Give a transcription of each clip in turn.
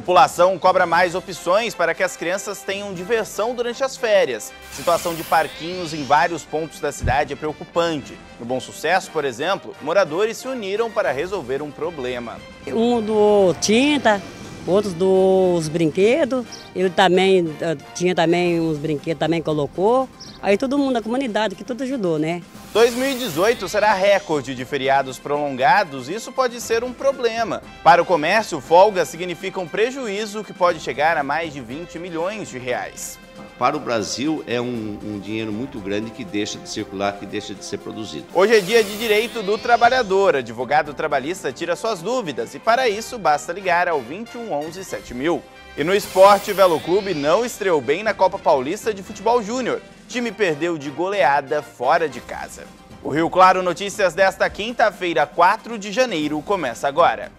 População cobra mais opções para que as crianças tenham diversão durante as férias. Situação de parquinhos em vários pontos da cidade é preocupante. No Bom Sucesso, por exemplo, moradores se uniram para resolver um problema. Um doou tinta, outros doou os brinquedos. Ele também eh, tinha também uns brinquedos, também colocou. Aí todo mundo, a comunidade, que tudo ajudou, né? 2018 será recorde de feriados prolongados isso pode ser um problema. Para o comércio, Folga significa um prejuízo que pode chegar a mais de 20 milhões de reais. Para o Brasil é um, um, dinheiro muito grande que deixa de circular, que deixa de ser produzido. Hoje é dia de direito do trabalhador. Advogado trabalhista tira suas dúvidas e para isso basta ligar ao 21 7000. E no esporte, o Velo Clube não estreou bem na Copa Paulista de Futebol Júnior time perdeu de goleada fora de casa. O Rio Claro Notícias desta quinta-feira, 4 de janeiro, começa agora.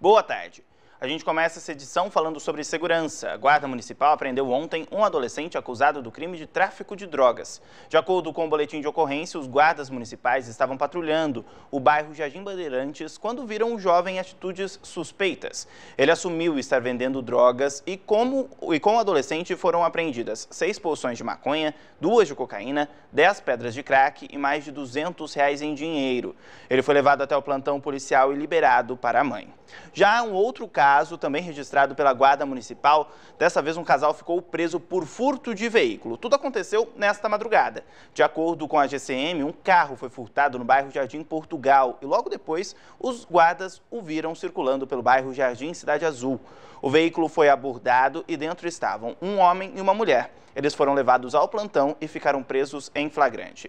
Boa tarde. A gente começa essa edição falando sobre segurança. A Guarda Municipal apreendeu ontem um adolescente acusado do crime de tráfico de drogas. De acordo com o boletim de ocorrência, os guardas municipais estavam patrulhando o bairro Jardim Bandeirantes quando viram o um jovem em atitudes suspeitas. Ele assumiu estar vendendo drogas e, como, e com o adolescente foram apreendidas seis porções de maconha, duas de cocaína, dez pedras de crack e mais de 200 reais em dinheiro. Ele foi levado até o plantão policial e liberado para a mãe. Já um outro caso caso também registrado pela Guarda Municipal. Dessa vez, um casal ficou preso por furto de veículo. Tudo aconteceu nesta madrugada. De acordo com a GCM, um carro foi furtado no bairro Jardim Portugal e logo depois os guardas o viram circulando pelo bairro Jardim Cidade Azul. O veículo foi abordado e dentro estavam um homem e uma mulher. Eles foram levados ao plantão e ficaram presos em flagrante.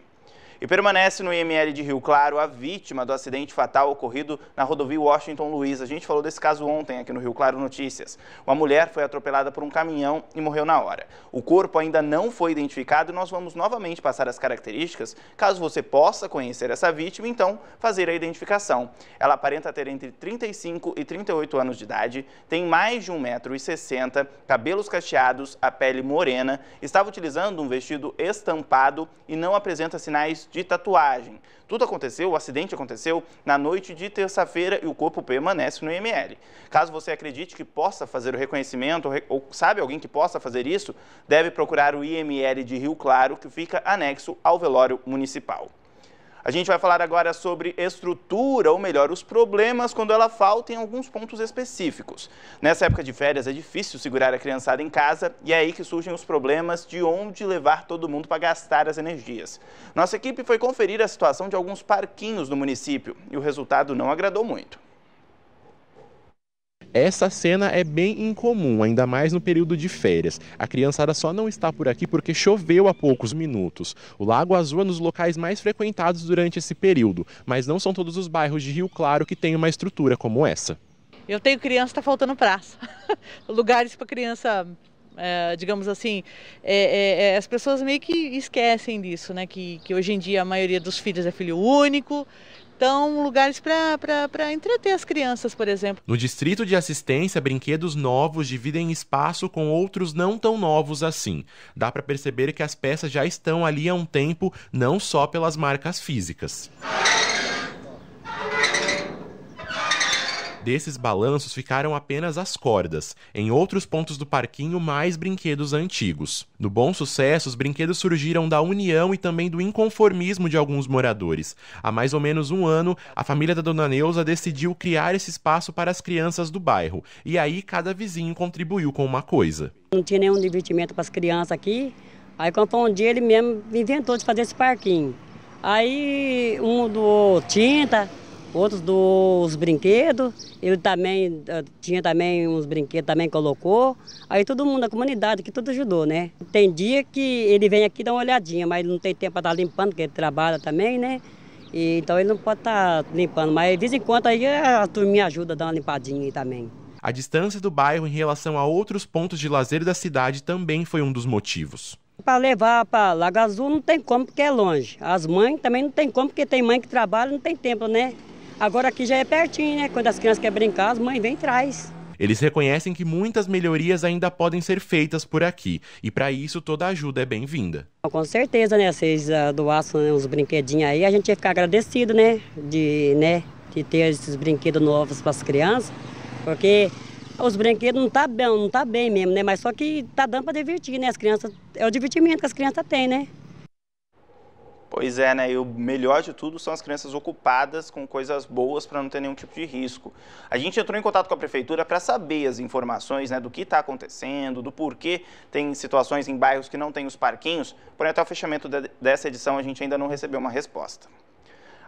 E permanece no IML de Rio Claro a vítima do acidente fatal ocorrido na rodovia Washington Luiz. A gente falou desse caso ontem aqui no Rio Claro Notícias. Uma mulher foi atropelada por um caminhão e morreu na hora. O corpo ainda não foi identificado e nós vamos novamente passar as características, caso você possa conhecer essa vítima, então fazer a identificação. Ela aparenta ter entre 35 e 38 anos de idade, tem mais de 1,60m, cabelos cacheados, a pele morena, estava utilizando um vestido estampado e não apresenta sinais de tatuagem. Tudo aconteceu, o acidente aconteceu na noite de terça-feira e o corpo permanece no IML. Caso você acredite que possa fazer o reconhecimento ou sabe alguém que possa fazer isso, deve procurar o IML de Rio Claro, que fica anexo ao velório municipal. A gente vai falar agora sobre estrutura, ou melhor, os problemas quando ela falta em alguns pontos específicos. Nessa época de férias é difícil segurar a criançada em casa e é aí que surgem os problemas de onde levar todo mundo para gastar as energias. Nossa equipe foi conferir a situação de alguns parquinhos no município e o resultado não agradou muito. Essa cena é bem incomum, ainda mais no período de férias. A criançada só não está por aqui porque choveu há poucos minutos. O Lago Azul é um dos locais mais frequentados durante esse período, mas não são todos os bairros de Rio Claro que têm uma estrutura como essa. Eu tenho criança, está faltando praça. Lugares para criança é, digamos assim, é, é, é, as pessoas meio que esquecem disso, né? Que, que hoje em dia a maioria dos filhos é filho único, então, lugares para entreter as crianças, por exemplo. No distrito de assistência, brinquedos novos dividem espaço com outros não tão novos assim. Dá para perceber que as peças já estão ali há um tempo, não só pelas marcas físicas. Desses balanços ficaram apenas as cordas, em outros pontos do parquinho, mais brinquedos antigos. No Bom Sucesso, os brinquedos surgiram da união e também do inconformismo de alguns moradores. Há mais ou menos um ano, a família da Dona Neuza decidiu criar esse espaço para as crianças do bairro, e aí cada vizinho contribuiu com uma coisa. Não tinha nenhum divertimento para as crianças aqui, aí quando um dia ele mesmo inventou de fazer esse parquinho. Aí um doou tinta, outros dos brinquedos, ele também eh, tinha também uns brinquedos, também colocou. Aí todo mundo, a comunidade que tudo ajudou, né? Tem dia que ele vem aqui dar uma olhadinha, mas não tem tempo para estar tá limpando, porque ele trabalha também, né? E, então ele não pode estar tá limpando, mas de vez em quando aí a turminha ajuda a dar uma limpadinha aí também. A distância do bairro em relação a outros pontos de lazer da cidade também foi um dos motivos. Para levar para Lago Azul não tem como, porque é longe. As mães também não tem como, porque tem mãe que trabalha não tem tempo, né? Agora aqui já é pertinho, né? Quando as crianças querem brincar, as mães vêm e traz. Eles reconhecem que muitas melhorias ainda podem ser feitas por aqui e para isso toda ajuda é bem-vinda. Com certeza, né? Vocês uh, doassem né, uns brinquedinhos aí, a gente ia ficar agradecido, né? De, né? De ter esses brinquedos novos para as crianças, porque os brinquedos não tá bem, não tá bem mesmo, né? Mas só que tá dando para divertir, né? As crianças, é o divertimento que as crianças têm, né? Pois é, né? E o melhor de tudo são as crianças ocupadas com coisas boas para não ter nenhum tipo de risco. A gente entrou em contato com a prefeitura para saber as informações, né, do que está acontecendo, do porquê tem situações em bairros que não tem os parquinhos. Porém, até o fechamento de, dessa edição a gente ainda não recebeu uma resposta.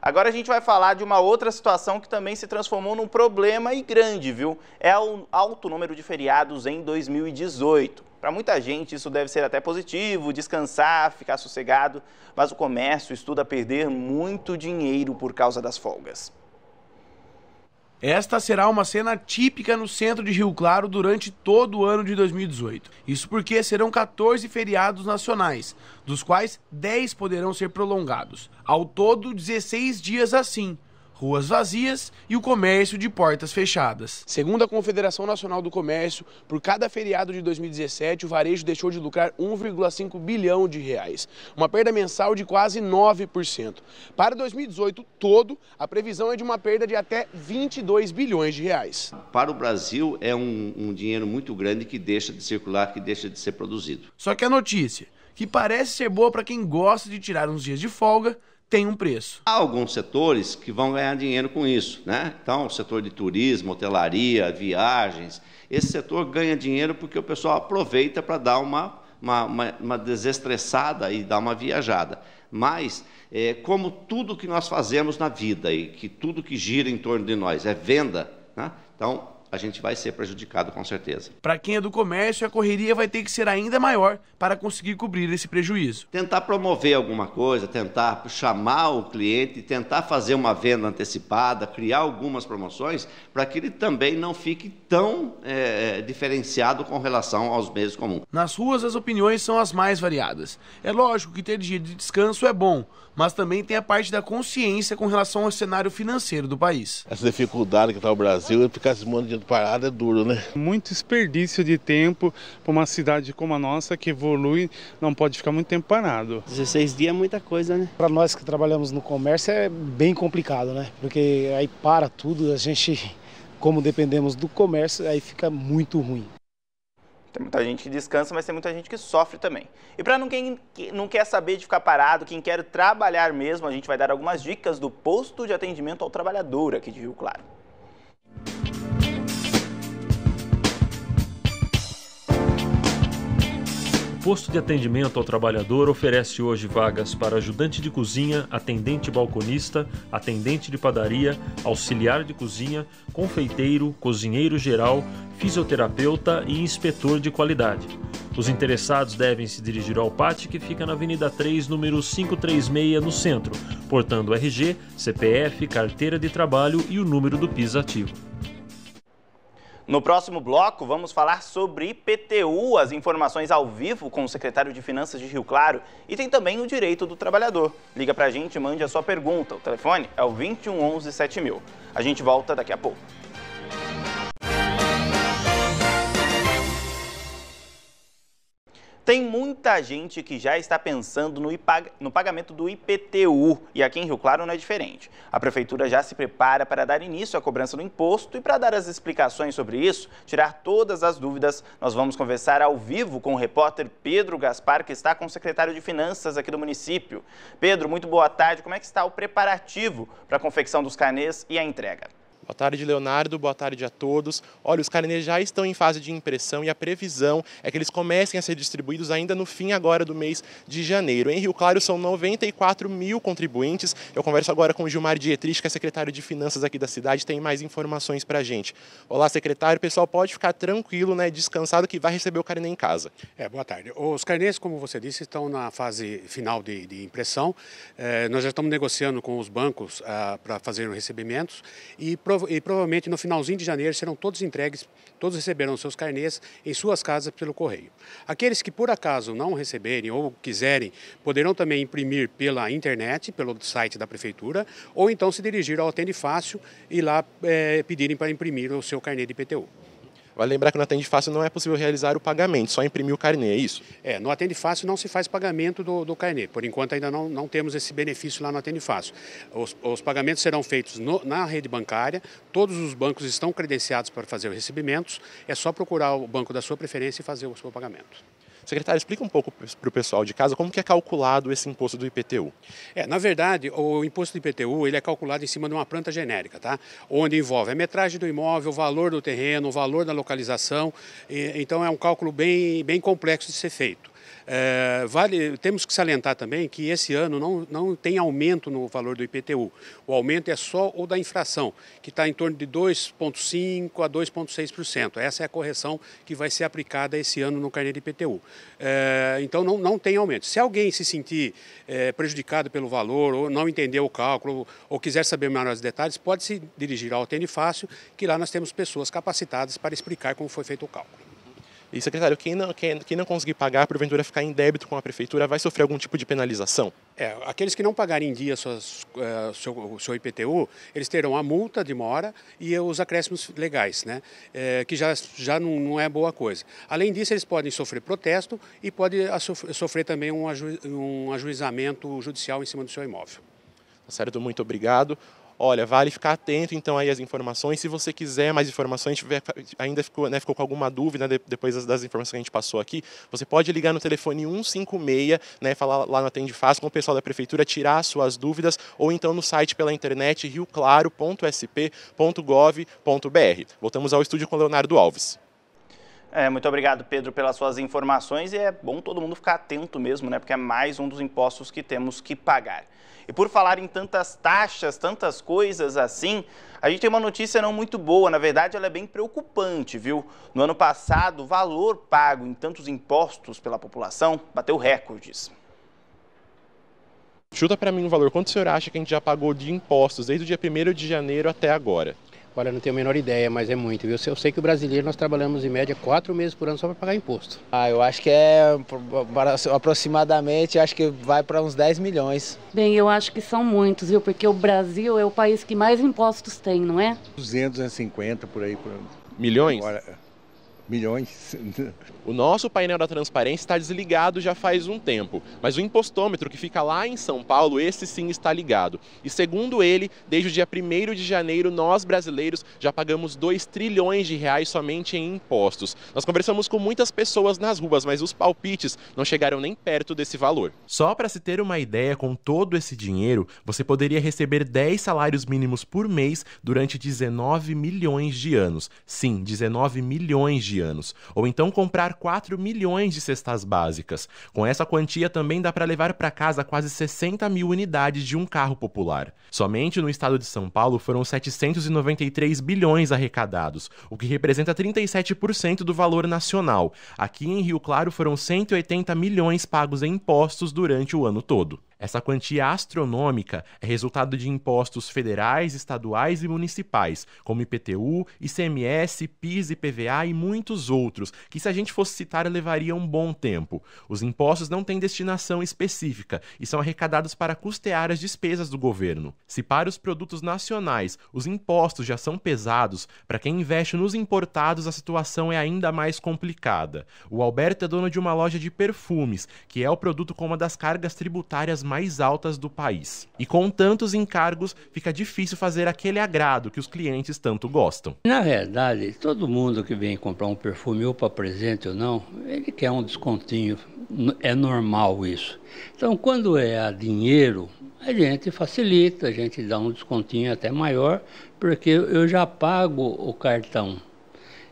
Agora a gente vai falar de uma outra situação que também se transformou num problema e grande, viu? É o alto número de feriados em 2018. Para muita gente isso deve ser até positivo, descansar, ficar sossegado, mas o comércio estuda perder muito dinheiro por causa das folgas. Esta será uma cena típica no centro de Rio Claro durante todo o ano de 2018. Isso porque serão 14 feriados nacionais, dos quais 10 poderão ser prolongados. Ao todo, 16 dias assim, ruas vazias e o comércio de portas fechadas. Segundo a Confederação Nacional do Comércio, por cada feriado de 2017, o varejo deixou de lucrar 1,5 bilhão de reais, uma perda mensal de quase 9%. Para 2018 todo, a previsão é de uma perda de até 22 bilhões de reais. Para o Brasil, é um, um dinheiro muito grande que deixa de circular, que deixa de ser produzido. Só que a notícia, que parece ser boa para quem gosta de tirar uns dias de folga, tem um preço. Há alguns setores que vão ganhar dinheiro com isso, né? Então, o setor de turismo, hotelaria, viagens, esse setor ganha dinheiro porque o pessoal aproveita para dar uma, uma, uma, uma, desestressada e dar uma viajada. Mas, é, como tudo que nós fazemos na vida e que tudo que gira em torno de nós é venda, né? então a gente vai ser prejudicado com certeza. Para quem é do comércio, a correria vai ter que ser ainda maior para conseguir cobrir esse prejuízo. Tentar promover alguma coisa, tentar chamar o cliente, tentar fazer uma venda antecipada, criar algumas promoções para que ele também não fique tão é, é diferenciado com relação aos meses comuns. Nas ruas, as opiniões são as mais variadas. É lógico que ter dia de descanso é bom, mas também tem a parte da consciência com relação ao cenário financeiro do país. Essa dificuldade que está o Brasil, ficar esse monte de dinheiro parado é duro, né? Muito desperdício de tempo para uma cidade como a nossa, que evolui, não pode ficar muito tempo parado. 16 dias é muita coisa, né? Para nós que trabalhamos no comércio é bem complicado, né? Porque aí para tudo, a gente, como dependemos do comércio, aí fica muito ruim. Tem muita gente que descansa, mas tem muita gente que sofre também. E para quem não quer saber de ficar parado, quem quer trabalhar mesmo, a gente vai dar algumas dicas do posto de atendimento ao trabalhador aqui de Rio Claro. posto de atendimento ao trabalhador oferece hoje vagas para ajudante de cozinha, atendente balconista, atendente de padaria, auxiliar de cozinha, confeiteiro, cozinheiro geral, fisioterapeuta e inspetor de qualidade. Os interessados devem se dirigir ao PAT, que fica na Avenida 3, número 536, no centro, portando RG, CPF, carteira de trabalho e o número do PIS ativo. No próximo bloco, vamos falar sobre IPTU, as informações ao vivo com o secretário de Finanças de Rio Claro e tem também o direito do trabalhador. Liga pra gente e mande a sua pergunta. O telefone é o 2111 7000. A gente volta daqui a pouco. Tem muita gente que já está pensando no, no, pagamento do IPTU e aqui em Rio Claro não é diferente. A prefeitura já se prepara para dar início à cobrança do imposto e para dar as explicações sobre isso, tirar todas as dúvidas, nós vamos conversar ao vivo com o repórter Pedro Gaspar, que está com o secretário de Finanças aqui do município. Pedro, muito boa tarde. Como é que está o preparativo para a confecção dos canês e a entrega? Boa tarde, Leonardo. Boa tarde a todos. Olha, os carnês já estão em fase de impressão e a previsão é que eles comecem a ser distribuídos ainda no fim agora do mês de janeiro. Em Rio Claro são 94 mil contribuintes. Eu converso agora com o Gilmar Dietrich, que é secretário de Finanças aqui da cidade, tem mais informações para a gente. Olá, secretário. Pessoal, pode ficar tranquilo, né, descansado, que vai receber o carnê em casa. É, boa tarde. Os carnês, como você disse, estão na fase final de, de impressão. É, nós já estamos negociando com os bancos ah, para fazer os recebimentos e provavelmente e provavelmente no finalzinho de janeiro serão todos entregues, todos receberão seus carnês em suas casas pelo correio. Aqueles que por acaso não receberem ou quiserem, poderão também imprimir pela internet, pelo site da prefeitura, ou então se dirigir ao Atende Fácil e lá é, pedirem para imprimir o seu carnê de IPTU. Vale lembrar que no Atende Fácil não é possível realizar o pagamento, só imprimir o carnê, é isso? É, no Atende Fácil não se faz pagamento do, do carnê. Por enquanto ainda não, não temos esse benefício lá no Atende Fácil. Os, os pagamentos serão feitos no, na rede bancária, todos os bancos estão credenciados para fazer os recebimentos, é só procurar o banco da sua preferência e fazer o seu pagamento. Secretário, explica um pouco para o pessoal de casa como que é calculado esse imposto do IPTU. É, na verdade, o imposto do IPTU ele é calculado em cima de uma planta genérica, tá? onde envolve a metragem do imóvel, o valor do terreno, o valor da localização. E, então é um cálculo bem, bem complexo de ser feito. É, vale, temos que salientar também que esse ano não, não tem aumento no valor do IPTU. O aumento é só o da infração que está em torno de 2,5% a 2,6%. Essa é a correção que vai ser aplicada esse ano no carnê de IPTU. É, então não, não tem aumento. Se alguém se sentir é, prejudicado pelo valor, ou não entender o cálculo, ou, ou quiser saber melhores detalhes, pode se dirigir ao Fácil, que lá nós temos pessoas capacitadas para explicar como foi feito o cálculo. E, secretário, quem não, quem, quem não conseguir pagar, porventura ficar em débito com a prefeitura, vai sofrer algum tipo de penalização? É, aqueles que não pagarem em dia suas, uh, seu, o seu IPTU, eles terão a multa de mora e os acréscimos legais, né? É, que já, já não, não, é boa coisa. Além disso, eles podem sofrer protesto e podem sofrer também um, aju, um ajuizamento judicial em cima do seu imóvel. Tá certo, muito obrigado olha, vale ficar atento então aí às informações, se você quiser mais informações, tiver, ainda ficou, né, ficou com alguma dúvida né, depois das, das, informações que a gente passou aqui, você pode ligar no telefone 156, né, falar lá no Atende Fácil com o pessoal da prefeitura, tirar suas dúvidas, ou então no site pela internet rioclaro.sp.gov.br. Voltamos ao estúdio com Leonardo Alves. É, muito obrigado, Pedro, pelas suas informações e é bom todo mundo ficar atento mesmo, né? Porque é mais um dos impostos que temos que pagar. E por falar em tantas taxas, tantas coisas assim, a gente tem uma notícia não muito boa, na verdade ela é bem preocupante, viu? No ano passado, o valor pago em tantos impostos pela população bateu recordes. Chuta para mim um valor, quanto o senhor acha que a gente já pagou de impostos desde o dia 1 de janeiro até agora? Olha, não tenho a menor ideia, mas é muito, viu? Eu sei que o brasileiro nós trabalhamos em média quatro meses por ano só para pagar imposto. Ah, eu acho que é aproximadamente, acho que vai para uns 10 milhões. Bem, eu acho que são muitos, viu? Porque o Brasil é o país que mais impostos tem, não é? 250 por aí por ano. Milhões? Agora, é milhões. O nosso painel da transparência está desligado já faz um tempo, mas o impostômetro que fica lá em São Paulo, esse sim está ligado. E segundo ele, desde o dia 1 de janeiro, nós brasileiros já pagamos 2 trilhões de reais somente em impostos. Nós conversamos com muitas pessoas nas ruas, mas os palpites não chegaram nem perto desse valor. Só para se ter uma ideia, com todo esse dinheiro, você poderia receber 10 salários mínimos por mês durante 19 milhões de anos. Sim, 19 milhões de anos, ou então comprar 4 milhões de cestas básicas. Com essa quantia também dá para levar para casa quase 60 mil unidades de um carro popular. Somente no estado de São Paulo foram 793 bilhões arrecadados, o que representa 37% do valor nacional. Aqui em Rio Claro foram 180 milhões pagos em impostos durante o ano todo. Essa quantia astronômica é resultado de impostos federais, estaduais e municipais, como IPTU, ICMS, PIS, IPVA e muitos outros, que se a gente fosse citar levaria um bom tempo. Os impostos não têm destinação específica e são arrecadados para custear as despesas do governo. Se para os produtos nacionais os impostos já são pesados, para quem investe nos importados a situação é ainda mais complicada. O Alberto é dono de uma loja de perfumes, que é o produto com uma das cargas tributárias mais altas do país. E com tantos encargos, fica difícil fazer aquele agrado que os clientes tanto gostam. Na verdade, todo mundo que vem comprar um perfume ou para presente ou não, ele quer um descontinho. É normal isso. Então, quando é a dinheiro, a gente facilita, a gente dá um descontinho até maior, porque eu já pago o cartão.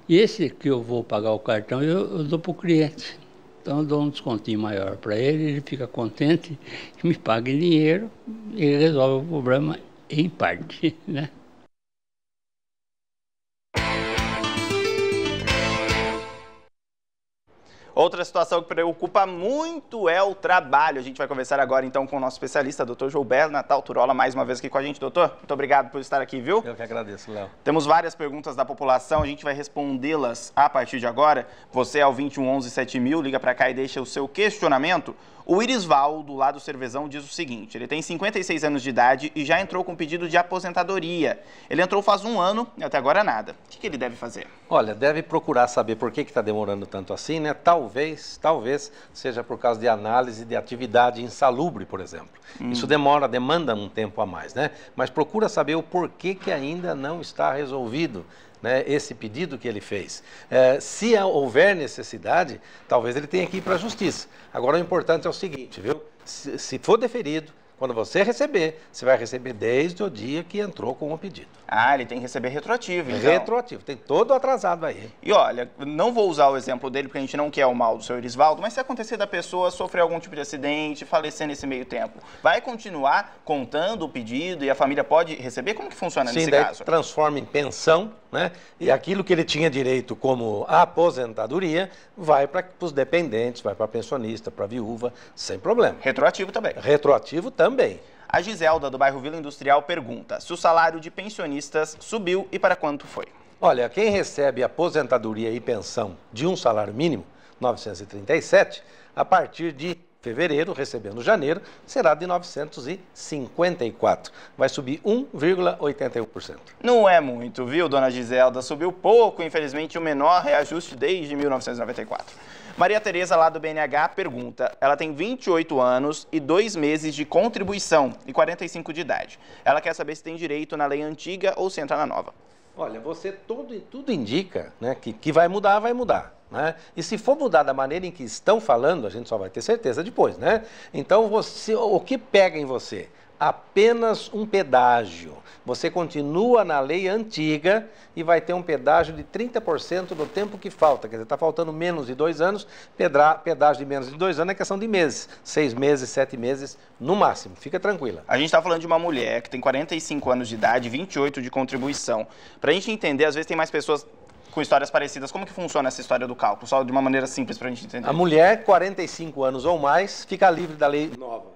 E esse que eu vou pagar o cartão, eu, eu dou para o cliente. Então eu dou um descontinho maior para ele, ele fica contente, me paga em dinheiro, e resolve o problema em parte, né? Outra situação que preocupa muito é o trabalho. A gente vai conversar agora então com o nosso especialista, doutor Gilberto Natal Turola, mais uma vez aqui com a gente. Doutor, muito obrigado por estar aqui, viu? Eu que agradeço, Léo. Temos várias perguntas da população, a gente vai respondê-las a partir de agora. Você é o 2111 7000, liga para cá e deixa o seu questionamento. O Irisvaldo, lá do Cervezão, diz o seguinte: ele tem 56 anos de idade e já entrou com pedido de aposentadoria. Ele entrou faz um ano e até agora nada. O que, que ele deve fazer? Olha, deve procurar saber por que está demorando tanto assim, né? Talvez, talvez seja por causa de análise de atividade insalubre, por exemplo. Hum. Isso demora, demanda um tempo a mais, né? Mas procura saber o porquê que ainda não está resolvido né, esse pedido que ele fez. É, se houver necessidade, talvez ele tenha que ir para a justiça. Agora, o importante é o seguinte, viu? Se, se for deferido, quando você receber, você vai receber desde o dia que entrou com o pedido. Ah, ele tem que receber retroativo, então. Retroativo, tem todo atrasado aí. E olha, não vou usar o exemplo dele, porque a gente não quer o mal do senhor Erisvaldo, mas se acontecer da pessoa sofrer algum tipo de acidente, falecer nesse meio tempo, vai continuar contando o pedido e a família pode receber? Como que funciona Sim, nesse daí caso? transforma em pensão né? E aquilo que ele tinha direito como aposentadoria vai para os dependentes, vai para pensionista, para viúva, sem problema. Retroativo também. Retroativo também. A Giselda, do bairro Vila Industrial, pergunta se o salário de pensionistas subiu e para quanto foi. Olha, quem recebe aposentadoria e pensão de um salário mínimo, 937, a partir de fevereiro, recebendo janeiro, será de 954. Vai subir 1,81%. Não é muito, viu, dona Giselda? Subiu pouco, infelizmente, o menor reajuste desde 1994. Maria Tereza, lá do BNH, pergunta. Ela tem 28 anos e dois meses de contribuição e 45 de idade. Ela quer saber se tem direito na lei antiga ou se entra na nova. Olha, você todo, tudo indica né, que, que vai mudar, vai mudar. Né? E se for mudar da maneira em que estão falando, a gente só vai ter certeza depois. Né? Então, você, o que pega em você? Apenas um pedágio. Você continua na lei antiga e vai ter um pedágio de 30% do tempo que falta. Quer dizer, está faltando menos de dois anos, pedra, pedágio de menos de dois anos é questão de meses. Seis meses, sete meses, no máximo. Fica tranquila. A gente está falando de uma mulher que tem 45 anos de idade, 28 de contribuição. Para a gente entender, às vezes tem mais pessoas com histórias parecidas. Como que funciona essa história do cálculo? Só de uma maneira simples para a gente entender. A mulher, 45 anos ou mais, fica livre da lei nova.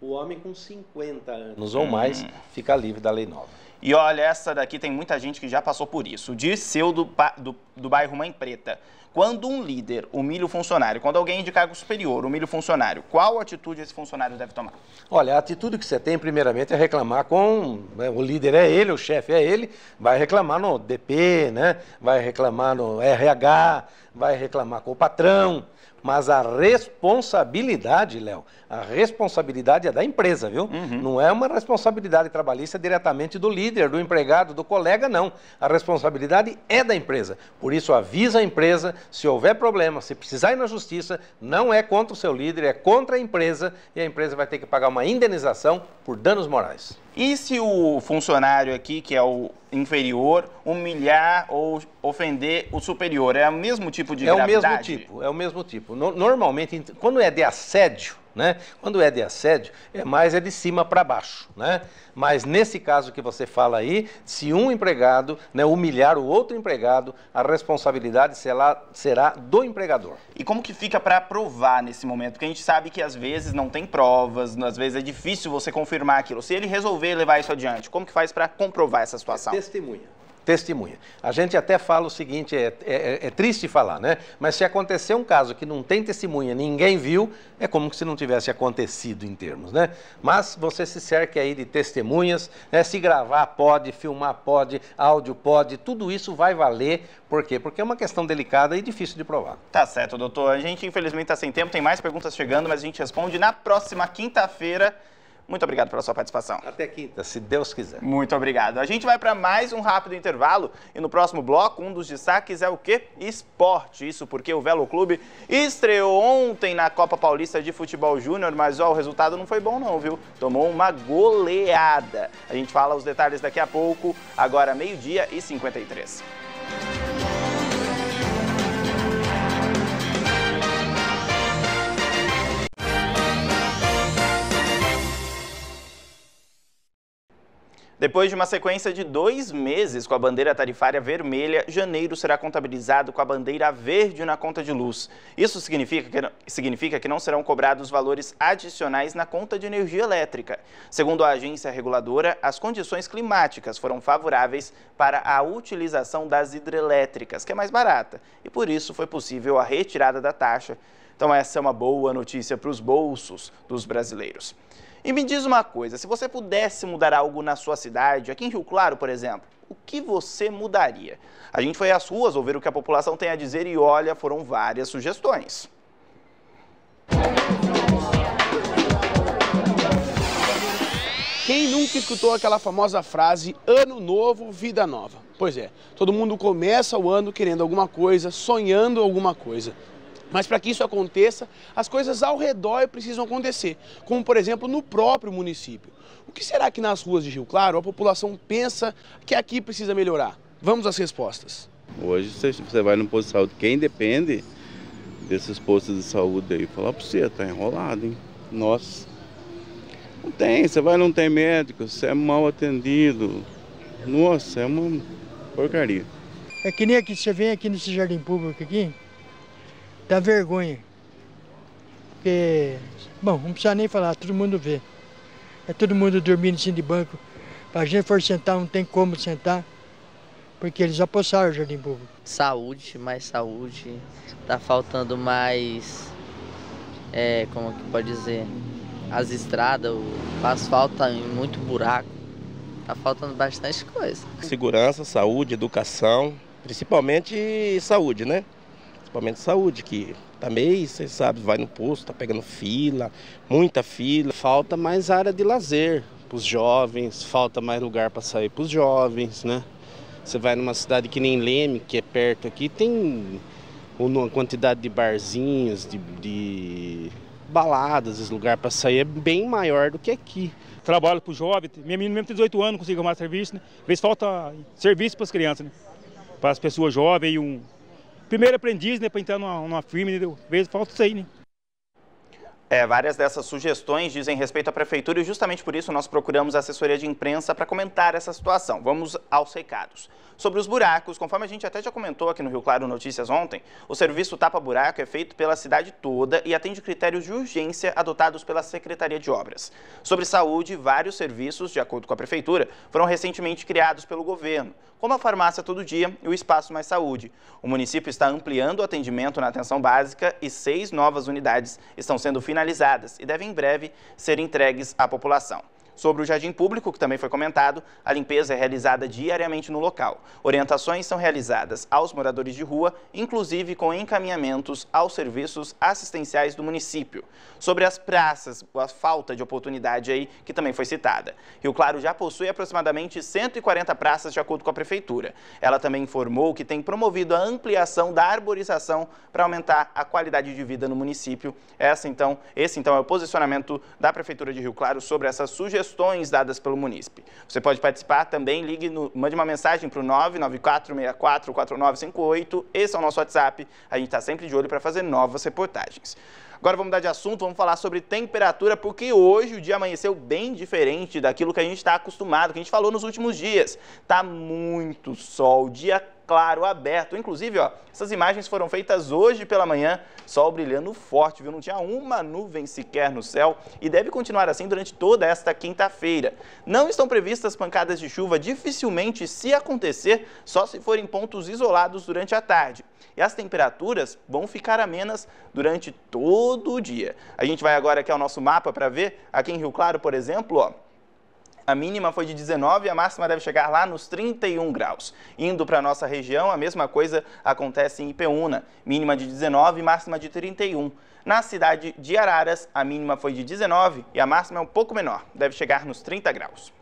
O homem com 50 anos ou hum. mais uhum. fica livre da lei nova. E olha, essa daqui tem muita gente que já passou por isso. O Dirceu do, do, do bairro Mãe Preta. Quando um líder humilha o funcionário, quando alguém é de cargo superior humilha o funcionário, qual atitude esse funcionário deve tomar? Olha, a atitude que você tem, primeiramente, é reclamar com. Né, o líder é ele, o chefe é ele, vai reclamar no DP, né? vai reclamar no RH, vai reclamar com o patrão. Mas a responsabilidade, Léo, a responsabilidade é da empresa, viu? Uhum. Não é uma responsabilidade trabalhista diretamente do líder, do empregado, do colega, não. A responsabilidade é da empresa. Por isso, avisa a empresa, se houver problema, se precisar ir na justiça, não é contra o seu líder, é contra a empresa e a empresa vai ter que pagar uma indenização por danos morais. E se o funcionário aqui, que é o inferior, humilhar ou ofender o superior? É o mesmo tipo de é gravidade? É o mesmo tipo, é o mesmo tipo. No, normalmente, quando é de assédio, né? Quando é de assédio, é mais é de cima para baixo. Né? Mas nesse caso que você fala aí, se um empregado né, humilhar o outro empregado, a responsabilidade será, será do empregador. E como que fica para provar nesse momento? Porque a gente sabe que às vezes não tem provas, às vezes é difícil você confirmar aquilo. Se ele resolver levar isso adiante, como que faz para comprovar essa situação? É testemunha testemunha. A gente até fala o seguinte, é, é, é, é, triste falar, né? Mas se acontecer um caso que não tem testemunha, ninguém viu, é como se não tivesse acontecido em termos, né? Mas você se cerque aí de testemunhas, né? se gravar pode, filmar pode, áudio pode, tudo isso vai valer. Por quê? Porque é uma questão delicada e difícil de provar. Tá certo, doutor. A gente infelizmente está sem tempo, tem mais perguntas chegando, mas a gente responde na próxima quinta-feira. Muito obrigado pela sua participação. Até quinta, se Deus quiser. Muito obrigado. A gente vai para mais um rápido intervalo e no próximo bloco, um dos destaques é o quê? Esporte. Isso porque o Velo Clube estreou ontem na Copa Paulista de Futebol Júnior, mas ó, o resultado não foi bom não, viu? Tomou uma goleada. A gente fala os detalhes daqui a pouco, agora meio-dia e 53. Depois de uma sequência de dois meses com a bandeira tarifária vermelha, janeiro será contabilizado com a bandeira verde na conta de luz. Isso significa que, não, significa que não serão cobrados valores adicionais na conta de energia elétrica. Segundo a agência reguladora, as condições climáticas foram favoráveis para a utilização das hidrelétricas, que é mais barata, e por isso foi possível a retirada da taxa. Então essa é uma boa notícia para os bolsos dos brasileiros. E me diz uma coisa, se você pudesse mudar algo na sua cidade, aqui em Rio Claro, por exemplo, o que você mudaria? A gente foi às ruas ouvir o que a população tem a dizer e olha, foram várias sugestões. Quem nunca escutou aquela famosa frase ano novo, vida nova? Pois é, todo mundo começa o ano querendo alguma coisa, sonhando alguma coisa. Mas para que isso aconteça, as coisas ao redor precisam acontecer, como por exemplo no próprio município. O que será que nas ruas de Rio Claro a população pensa que aqui precisa melhorar? Vamos às respostas. Hoje você vai no posto de saúde, quem depende desses postos de saúde aí, falar para você, tá enrolado, hein? Nossa. Não tem, você vai não tem médico, você é mal atendido. Nossa, é uma porcaria. É que nem aqui, você vem aqui nesse jardim público aqui, Dá vergonha. Porque, bom, não precisa nem falar, todo mundo vê. É todo mundo dormindo assim de banco. Para a gente for sentar, não tem como sentar, porque eles apossaram o jardim público. Saúde, mais saúde. Tá faltando mais. É, como que pode dizer? As estradas, o asfalto tá em muito buraco. Tá faltando bastante coisa. Segurança, saúde, educação, principalmente saúde, né? equipamento de saúde, que também, tá você sabe, vai no posto, tá pegando fila, muita fila. Falta mais área de lazer para os jovens, falta mais lugar para sair para os jovens, né? Você vai numa cidade que nem Leme, que é perto aqui, tem uma quantidade de barzinhos, de, de baladas, esse lugar para sair é bem maior do que aqui. Trabalho para o jovem, minha menina mesmo tem 18 anos, consigo arrumar serviço, né? Às vezes falta serviço para as crianças, né? Para as pessoas jovens e um, primeiro aprendiz, né, para entrar numa, numa firma, entendeu? Às vezes falta isso aí, né? É, várias dessas sugestões dizem respeito à prefeitura e justamente por isso nós procuramos a assessoria de imprensa para comentar essa situação. Vamos aos recados. Sobre os buracos, conforme a gente até já comentou aqui no Rio Claro Notícias ontem, o serviço Tapa Buraco é feito pela cidade toda e atende critérios de urgência adotados pela Secretaria de Obras. Sobre saúde, vários serviços, de acordo com a prefeitura, foram recentemente criados pelo governo como a farmácia todo dia e o espaço mais saúde. O município está ampliando o atendimento na atenção básica e seis novas unidades estão sendo finalizadas e devem em breve ser entregues à população. Sobre o jardim público, que também foi comentado, a limpeza é realizada diariamente no local. Orientações são realizadas aos moradores de rua, inclusive com encaminhamentos aos serviços assistenciais do município. Sobre as praças, a falta de oportunidade aí, que também foi citada. Rio Claro já possui aproximadamente 140 praças de acordo com a Prefeitura. Ela também informou que tem promovido a ampliação da arborização para aumentar a qualidade de vida no município. Essa, então, esse então é o posicionamento da Prefeitura de Rio Claro sobre essas sugestões sugestões dadas pelo munícipe. Você pode participar também, ligue, no, mande uma mensagem para o 994644958. Esse é o nosso WhatsApp. A gente está sempre de olho para fazer novas reportagens. Agora vamos mudar de assunto, vamos falar sobre temperatura, porque hoje o dia amanheceu bem diferente daquilo que a gente está acostumado, que a gente falou nos últimos dias. Tá muito sol, dia claro, aberto. Inclusive, ó, essas imagens foram feitas hoje pela manhã, sol brilhando forte, viu? Não tinha uma nuvem sequer no céu e deve continuar assim durante toda esta quinta-feira. Não estão previstas pancadas de chuva, dificilmente se acontecer, só se forem pontos isolados durante a tarde. E as temperaturas vão ficar amenas durante todo o dia. A gente vai agora aqui ao nosso mapa para ver, aqui em Rio Claro, por exemplo, ó, a mínima foi de 19 e a máxima deve chegar lá nos 31 graus. Indo para a nossa região, a mesma coisa acontece em Ipeúna, mínima de 19 e máxima de 31. Na cidade de Araras, a mínima foi de 19 e a máxima é um pouco menor, deve chegar nos 30 graus.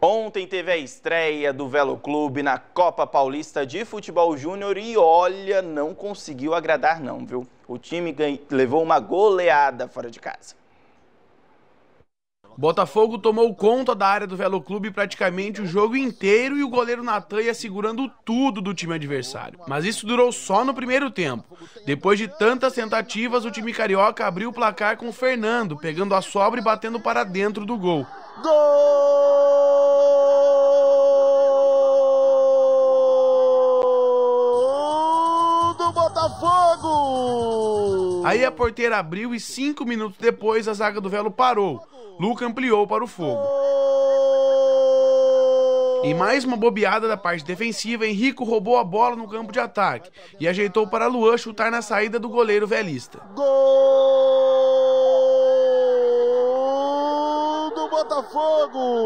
Ontem teve a estreia do Velo Clube na Copa Paulista de Futebol Júnior e olha, não conseguiu agradar não, viu? O time levou uma goleada fora de casa. Botafogo tomou conta da área do Velo Clube praticamente o jogo inteiro e o goleiro Natan ia segurando tudo do time adversário. Mas isso durou só no primeiro tempo. Depois de tantas tentativas, o time carioca abriu o placar com o Fernando, pegando a sobra e batendo para dentro do gol. Gol! Aí a porteira abriu e cinco minutos depois a zaga do Velo parou. Luca ampliou para o fogo. Em mais uma bobeada da parte defensiva, Henrico roubou a bola no campo de ataque e ajeitou para Luan chutar na saída do goleiro velista. Gol do Botafogo!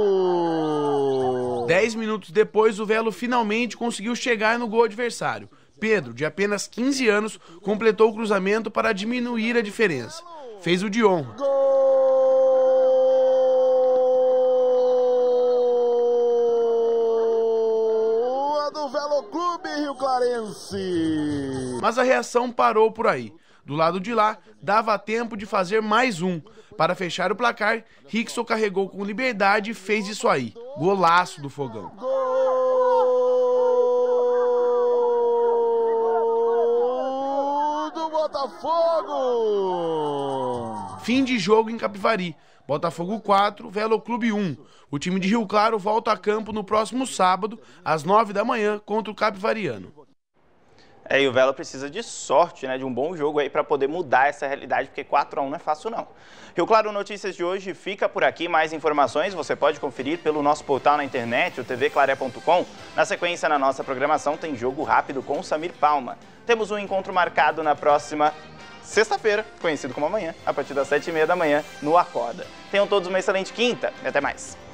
Dez minutos depois, o Velo finalmente conseguiu chegar no gol adversário, Pedro, de apenas 15 anos, completou o cruzamento para diminuir a diferença. Fez o de honra. Gol do Velo Clube Rio Clarense. Mas a reação parou por aí. Do lado de lá, dava tempo de fazer mais um. Para fechar o placar, Rickson carregou com liberdade e fez isso aí. Golaço do fogão. Gol! Botafogo! Fim de jogo em Capivari. Botafogo 4, Velo Clube 1. O time de Rio Claro volta a campo no próximo sábado, às 9 da manhã, contra o Capivariano. É, e o Vela precisa de sorte, né, de um bom jogo aí para poder mudar essa realidade, porque 4 a 1 não é fácil não. Rio Claro Notícias de hoje fica por aqui. Mais informações você pode conferir pelo nosso portal na internet, o tvclaré.com. Na sequência, na nossa programação, tem jogo rápido com o Samir Palma. Temos um encontro marcado na próxima sexta-feira, conhecido como amanhã, a partir das 7h30 da manhã, no Acorda. Tenham todos uma excelente quinta e até mais.